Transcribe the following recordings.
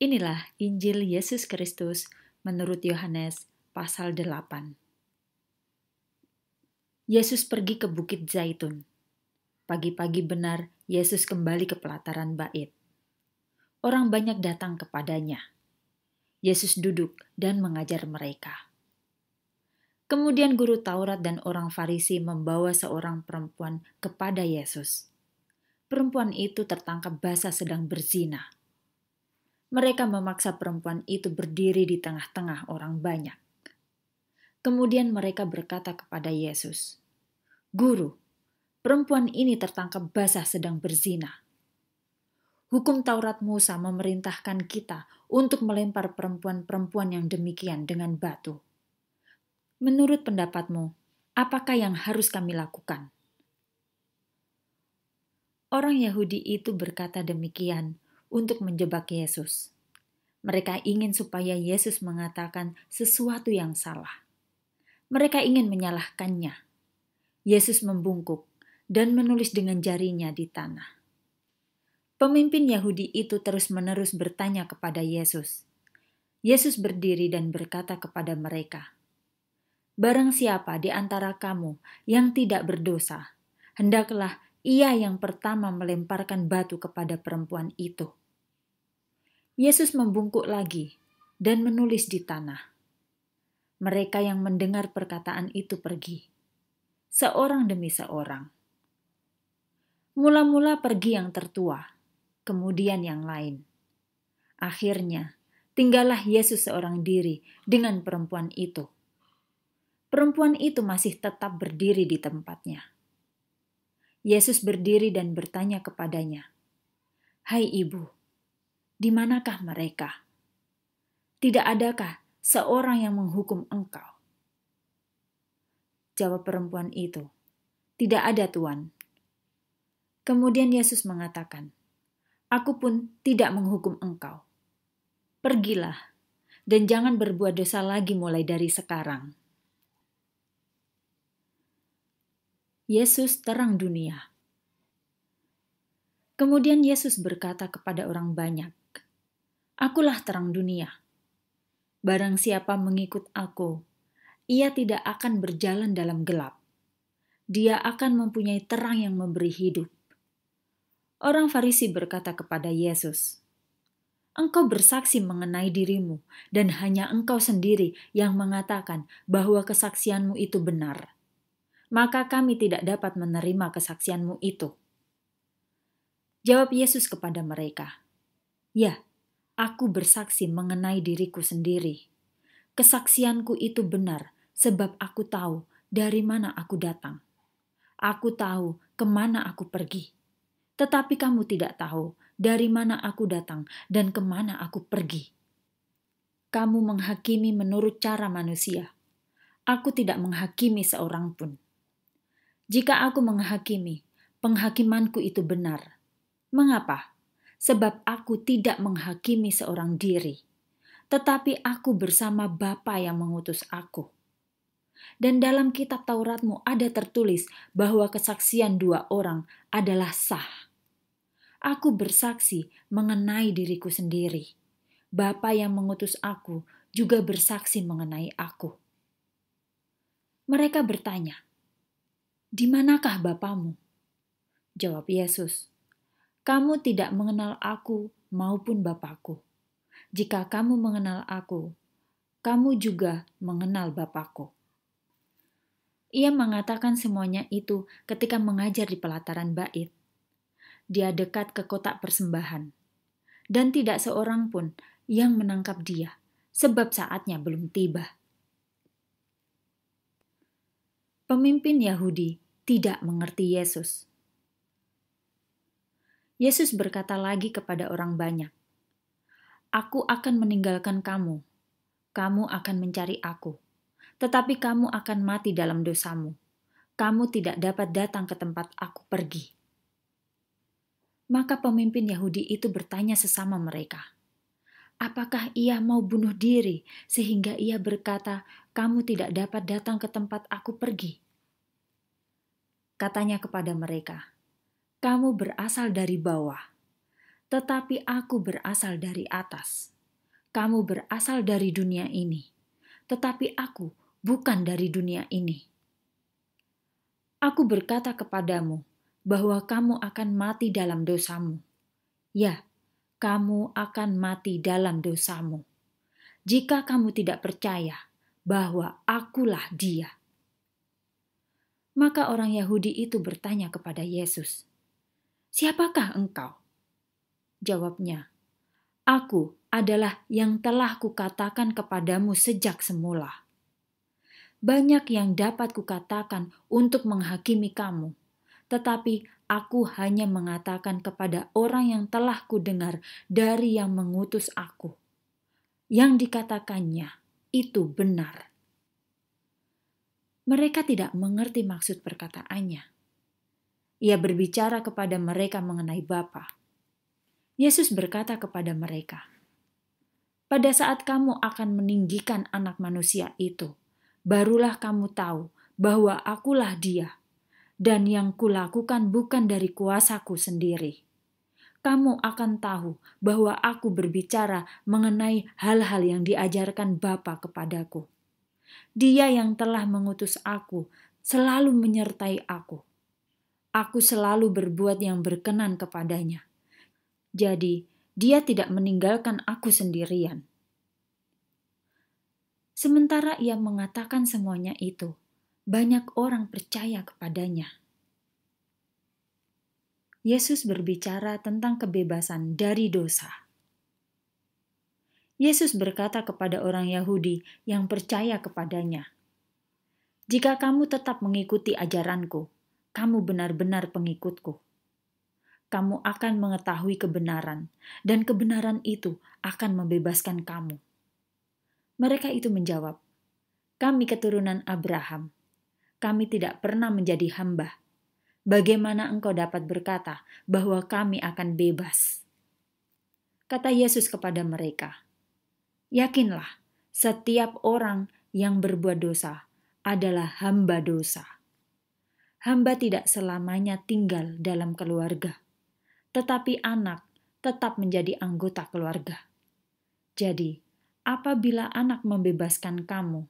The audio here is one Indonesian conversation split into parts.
Inilah Injil Yesus Kristus menurut Yohanes pasal 8. Yesus pergi ke Bukit Zaitun. Pagi-pagi benar Yesus kembali ke pelataran bait. Orang banyak datang kepadanya. Yesus duduk dan mengajar mereka. Kemudian guru Taurat dan orang Farisi membawa seorang perempuan kepada Yesus. Perempuan itu tertangkap basah sedang berzina mereka memaksa perempuan itu berdiri di tengah-tengah orang banyak. Kemudian mereka berkata kepada Yesus, "Guru, perempuan ini tertangkap basah sedang berzina." Hukum Taurat Musa memerintahkan kita untuk melempar perempuan-perempuan yang demikian dengan batu. Menurut pendapatmu, apakah yang harus kami lakukan? Orang Yahudi itu berkata demikian untuk menjebak Yesus. Mereka ingin supaya Yesus mengatakan sesuatu yang salah. Mereka ingin menyalahkannya. Yesus membungkuk dan menulis dengan jarinya di tanah. Pemimpin Yahudi itu terus-menerus bertanya kepada Yesus. Yesus berdiri dan berkata kepada mereka, "Barang siapa di antara kamu yang tidak berdosa, hendaklah ia yang pertama melemparkan batu kepada perempuan itu." Yesus membungkuk lagi dan menulis di tanah. Mereka yang mendengar perkataan itu pergi, seorang demi seorang. Mula-mula pergi yang tertua, kemudian yang lain. Akhirnya, tinggallah Yesus seorang diri dengan perempuan itu. Perempuan itu masih tetap berdiri di tempatnya. Yesus berdiri dan bertanya kepadanya, "Hai ibu, di manakah mereka? Tidak adakah seorang yang menghukum engkau? Jawab perempuan itu, tidak ada tuan. Kemudian Yesus mengatakan, Aku pun tidak menghukum engkau. Pergilah, dan jangan berbuat dosa lagi mulai dari sekarang. Yesus terang dunia. Kemudian Yesus berkata kepada orang banyak, Akulah terang dunia. Barang siapa mengikut aku, ia tidak akan berjalan dalam gelap. Dia akan mempunyai terang yang memberi hidup. Orang Farisi berkata kepada Yesus, Engkau bersaksi mengenai dirimu, dan hanya engkau sendiri yang mengatakan bahwa kesaksianmu itu benar. Maka kami tidak dapat menerima kesaksianmu itu. Jawab Yesus kepada mereka, "Ya, Aku bersaksi mengenai diriku sendiri. Kesaksianku itu benar, sebab aku tahu dari mana aku datang. Aku tahu kemana aku pergi, tetapi kamu tidak tahu dari mana aku datang dan kemana aku pergi. Kamu menghakimi menurut cara manusia. Aku tidak menghakimi seorang pun. Jika aku menghakimi, penghakimanku itu benar. Mengapa? sebab aku tidak menghakimi seorang diri, tetapi aku bersama Bapa yang mengutus aku. Dan dalam kitab Tauratmu ada tertulis bahwa kesaksian dua orang adalah sah. Aku bersaksi mengenai diriku sendiri. Bapa yang mengutus aku juga bersaksi mengenai aku. Mereka bertanya, "Di manakah bapamu?" Jawab Yesus, kamu tidak mengenal aku maupun Bapakku. Jika kamu mengenal aku, kamu juga mengenal Bapakku. Ia mengatakan semuanya itu ketika mengajar di pelataran bait. Dia dekat ke kotak persembahan. Dan tidak seorang pun yang menangkap dia, sebab saatnya belum tiba. Pemimpin Yahudi tidak mengerti Yesus Yesus berkata lagi kepada orang banyak, Aku akan meninggalkan kamu, kamu akan mencari aku, tetapi kamu akan mati dalam dosamu. Kamu tidak dapat datang ke tempat aku pergi. Maka pemimpin Yahudi itu bertanya sesama mereka, apakah ia mau bunuh diri sehingga ia berkata, "Kamu tidak dapat datang ke tempat aku pergi"? Katanya kepada mereka, kamu berasal dari bawah, tetapi aku berasal dari atas. Kamu berasal dari dunia ini, tetapi aku bukan dari dunia ini. Aku berkata kepadamu bahwa kamu akan mati dalam dosamu. Ya, kamu akan mati dalam dosamu. Jika kamu tidak percaya bahwa akulah Dia, maka orang Yahudi itu bertanya kepada Yesus, Siapakah engkau? Jawabnya, Aku adalah yang telah kukatakan kepadamu sejak semula. Banyak yang dapat kukatakan untuk menghakimi kamu, tetapi aku hanya mengatakan kepada orang yang telah kudengar dari yang mengutus aku. Yang dikatakannya itu benar. Mereka tidak mengerti maksud perkataannya ia berbicara kepada mereka mengenai Bapa. Yesus berkata kepada mereka, "Pada saat kamu akan meninggikan Anak Manusia itu, barulah kamu tahu bahwa Akulah Dia, dan yang kulakukan bukan dari kuasaku sendiri. Kamu akan tahu bahwa Aku berbicara mengenai hal-hal yang diajarkan Bapa kepadaku. Dia yang telah mengutus Aku selalu menyertai Aku." Aku selalu berbuat yang berkenan kepadanya. Jadi, dia tidak meninggalkan aku sendirian. Sementara ia mengatakan semuanya itu, banyak orang percaya kepadanya. Yesus berbicara tentang kebebasan dari dosa. Yesus berkata kepada orang Yahudi yang percaya kepadanya, "Jika kamu tetap mengikuti ajaranku, kamu benar-benar pengikutku. Kamu akan mengetahui kebenaran, dan kebenaran itu akan membebaskan kamu. Mereka itu menjawab, "Kami keturunan Abraham. Kami tidak pernah menjadi hamba. Bagaimana engkau dapat berkata bahwa kami akan bebas?" Kata Yesus kepada mereka, "Yakinlah, setiap orang yang berbuat dosa adalah hamba dosa." hamba tidak selamanya tinggal dalam keluarga, tetapi anak tetap menjadi anggota keluarga. Jadi, apabila anak membebaskan kamu,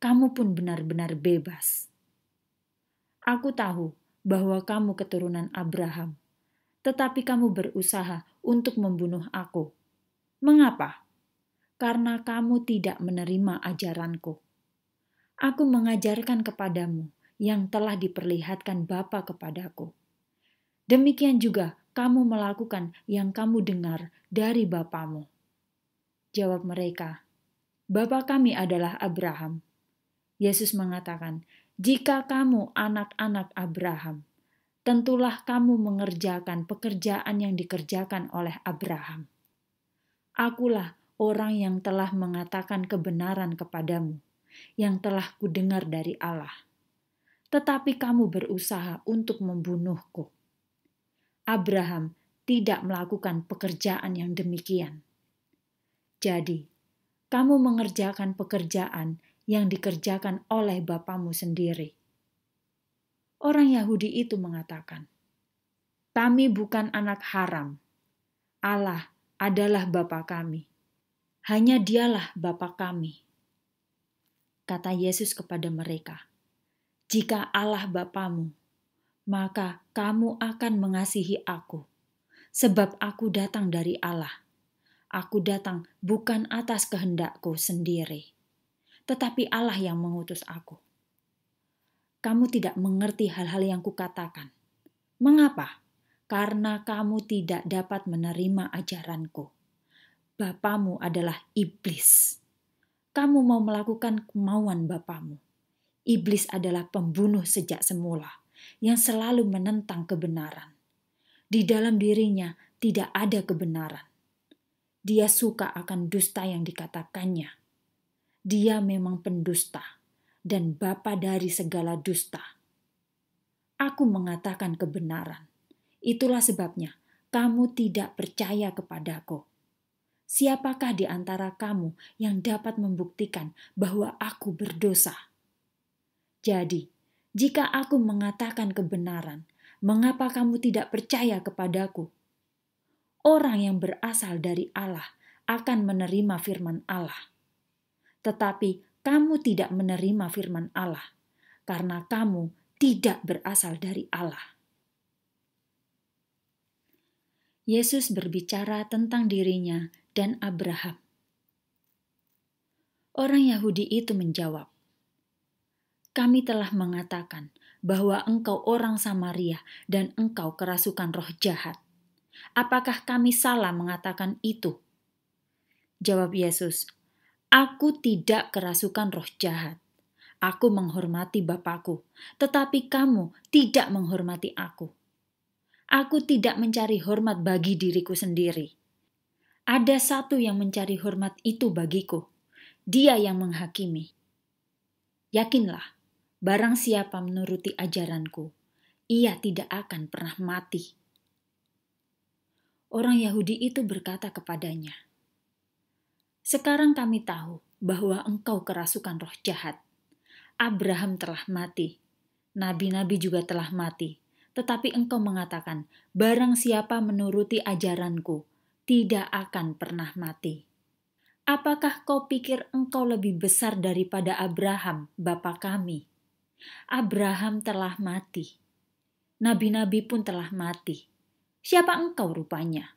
kamu pun benar-benar bebas. Aku tahu bahwa kamu keturunan Abraham, tetapi kamu berusaha untuk membunuh aku. Mengapa? Karena kamu tidak menerima ajaranku. Aku mengajarkan kepadamu yang telah diperlihatkan Bapa kepadaku. Demikian juga kamu melakukan yang kamu dengar dari Bapamu. Jawab mereka, Bapa kami adalah Abraham. Yesus mengatakan, jika kamu anak-anak Abraham, tentulah kamu mengerjakan pekerjaan yang dikerjakan oleh Abraham. Akulah orang yang telah mengatakan kebenaran kepadamu, yang telah kudengar dari Allah tetapi kamu berusaha untuk membunuhku. Abraham tidak melakukan pekerjaan yang demikian. Jadi, kamu mengerjakan pekerjaan yang dikerjakan oleh bapamu sendiri. Orang Yahudi itu mengatakan, "Kami bukan anak haram. Allah adalah Bapa kami. Hanya Dialah Bapa kami." Kata Yesus kepada mereka, jika Allah Bapamu, maka kamu akan mengasihi aku, sebab aku datang dari Allah. Aku datang bukan atas kehendakku sendiri, tetapi Allah yang mengutus aku. Kamu tidak mengerti hal-hal yang kukatakan. Mengapa? Karena kamu tidak dapat menerima ajaranku. Bapamu adalah iblis. Kamu mau melakukan kemauan bapamu Iblis adalah pembunuh sejak semula yang selalu menentang kebenaran. Di dalam dirinya tidak ada kebenaran. Dia suka akan dusta yang dikatakannya. Dia memang pendusta dan bapa dari segala dusta. Aku mengatakan kebenaran. Itulah sebabnya kamu tidak percaya kepadaku. Siapakah di antara kamu yang dapat membuktikan bahwa aku berdosa? Jadi, jika aku mengatakan kebenaran, mengapa kamu tidak percaya kepadaku? Orang yang berasal dari Allah akan menerima firman Allah. Tetapi kamu tidak menerima firman Allah karena kamu tidak berasal dari Allah. Yesus berbicara tentang dirinya dan Abraham. Orang Yahudi itu menjawab, kami telah mengatakan bahwa engkau orang Samaria dan engkau kerasukan roh jahat. Apakah kami salah mengatakan itu? Jawab Yesus, Aku tidak kerasukan roh jahat. Aku menghormati Bapakku, tetapi kamu tidak menghormati aku. Aku tidak mencari hormat bagi diriku sendiri. Ada satu yang mencari hormat itu bagiku. Dia yang menghakimi. Yakinlah, Barang siapa menuruti ajaranku, ia tidak akan pernah mati. Orang Yahudi itu berkata kepadanya, "Sekarang kami tahu bahwa engkau kerasukan roh jahat. Abraham telah mati, nabi-nabi juga telah mati, tetapi engkau mengatakan, 'Barang siapa menuruti ajaranku, tidak akan pernah mati.' Apakah kau pikir engkau lebih besar daripada Abraham, bapa kami?" Abraham telah mati. Nabi-nabi pun telah mati. Siapa engkau rupanya?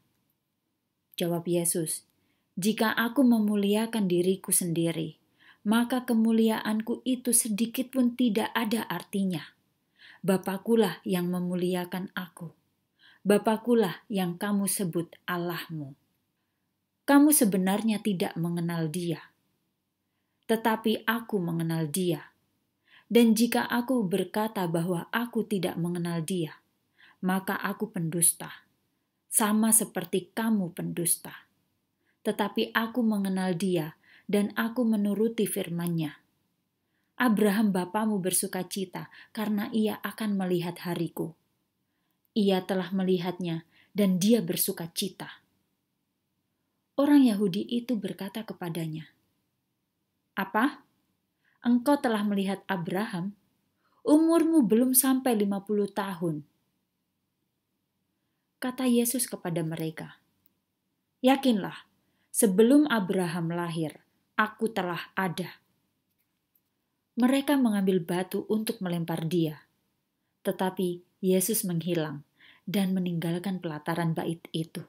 Jawab Yesus, "Jika aku memuliakan diriku sendiri, maka kemuliaanku itu sedikit pun tidak ada artinya. Bapakulah yang memuliakan aku. Bapakulah yang kamu sebut Allahmu. Kamu sebenarnya tidak mengenal Dia, tetapi aku mengenal Dia." Dan jika aku berkata bahwa aku tidak mengenal Dia, maka aku pendusta, sama seperti kamu pendusta. Tetapi aku mengenal Dia, dan aku menuruti firman-Nya. Abraham bapamu bersuka cita karena ia akan melihat hariku. Ia telah melihatnya dan dia bersuka cita. Orang Yahudi itu berkata kepadanya, "Apa? engkau telah melihat Abraham, umurmu belum sampai 50 tahun. Kata Yesus kepada mereka, Yakinlah, sebelum Abraham lahir, aku telah ada. Mereka mengambil batu untuk melempar dia. Tetapi Yesus menghilang dan meninggalkan pelataran bait itu.